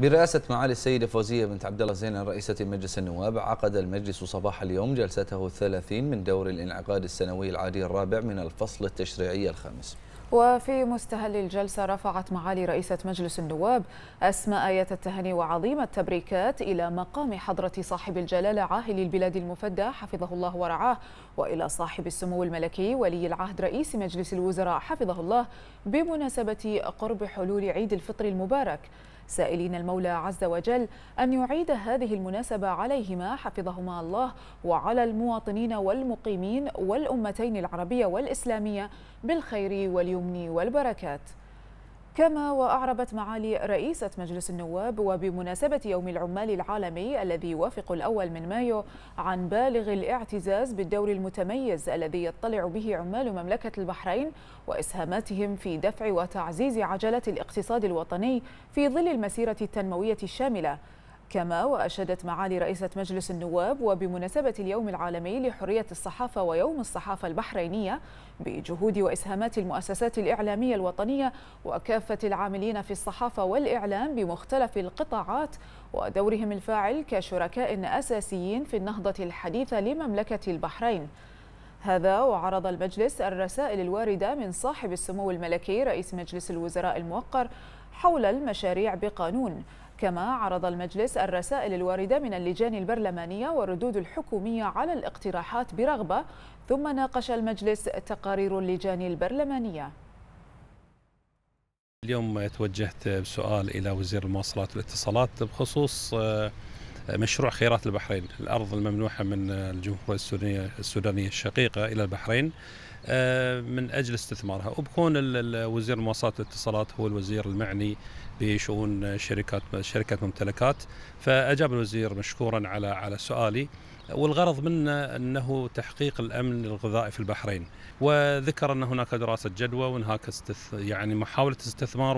برئاسة معالي السيدة فوزية بنت عبد الله زين رئيسة مجلس النواب عقد المجلس صباح اليوم جلسته الثلاثين من دور الانعقاد السنوي العادي الرابع من الفصل التشريعي الخامس وفي مستهل الجلسة رفعت معالي رئيسة مجلس النواب أسماء آية التهني وعظيم التبريكات إلى مقام حضرة صاحب الجلالة عاهل البلاد المفدى حفظه الله ورعاه وإلى صاحب السمو الملكي ولي العهد رئيس مجلس الوزراء حفظه الله بمناسبة قرب حلول عيد الفطر المبارك سائلين المولى عز وجل أن يعيد هذه المناسبة عليهما حفظهما الله وعلى المواطنين والمقيمين والأمتين العربية والإسلامية بالخير واليمن والبركات كما وأعربت معالي رئيسة مجلس النواب وبمناسبة يوم العمال العالمي الذي يوافق الأول من مايو عن بالغ الاعتزاز بالدور المتميز الذي يطلع به عمال مملكة البحرين وإسهاماتهم في دفع وتعزيز عجلة الاقتصاد الوطني في ظل المسيرة التنموية الشاملة كما وأشادت معالي رئيسة مجلس النواب وبمناسبة اليوم العالمي لحرية الصحافة ويوم الصحافة البحرينية بجهود وإسهامات المؤسسات الإعلامية الوطنية وكافة العاملين في الصحافة والإعلام بمختلف القطاعات ودورهم الفاعل كشركاء أساسيين في النهضة الحديثة لمملكة البحرين هذا وعرض المجلس الرسائل الواردة من صاحب السمو الملكي رئيس مجلس الوزراء الموقر حول المشاريع بقانون كما عرض المجلس الرسائل الواردة من اللجان البرلمانية والردود الحكومية على الاقتراحات برغبة ثم ناقش المجلس تقارير اللجان البرلمانية اليوم توجهت بسؤال إلى وزير المواصلات والاتصالات بخصوص آه، مشروع خيرات البحرين الأرض الممنوحة من الجمهورية السودانية, السودانية الشقيقة إلى البحرين آه، من أجل استثمارها وبكون وزير المواصلات والاتصالات هو الوزير المعني بشؤون شركات شركة ممتلكات فأجاب الوزير مشكورا على على سؤالي والغرض منه انه تحقيق الامن الغذائي في البحرين وذكر ان هناك دراسه جدوى وهناك يعني محاوله استثمار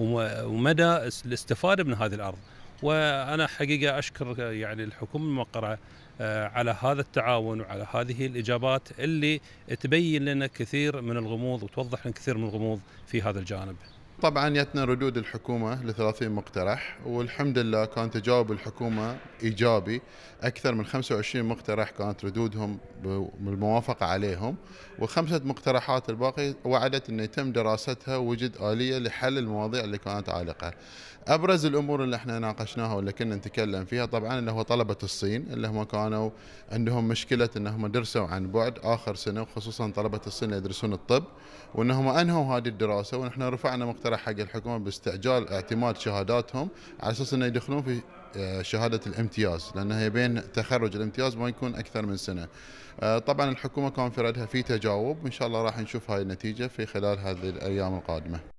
ومدى الاستفاده من هذه الارض وانا حقيقه اشكر يعني الحكومه المقره آه، على هذا التعاون وعلى هذه الاجابات اللي تبين لنا كثير من الغموض وتوضح لنا كثير من الغموض في هذا الجانب. طبعا جتنا ردود الحكومه ل 30 مقترح والحمد لله كان تجاوب الحكومه ايجابي اكثر من 25 مقترح كانت ردودهم بالموافقه عليهم وخمسه مقترحات الباقي وعدت ان يتم دراستها وجد اليه لحل المواضيع اللي كانت عالقه. ابرز الامور اللي احنا ناقشناها واللي كنا نتكلم فيها طبعا اللي هو طلبه الصين اللي هم كانوا عندهم مشكله انهم درسوا عن بعد اخر سنه وخصوصا طلبه الصين اللي يدرسون الطب وانهم انهوا هذه الدراسه ونحن رفعنا مقترح مقترح حق الحكومه باستعجال اعتماد شهاداتهم على اساس انه يدخلون في آه، شهاده الامتياز لان هي بين تخرج الامتياز ما يكون اكثر من سنه. آه، طبعا الحكومه كان في ردها في تجاوب ان شاء الله راح نشوف هاي النتيجه في خلال هذه الايام القادمه.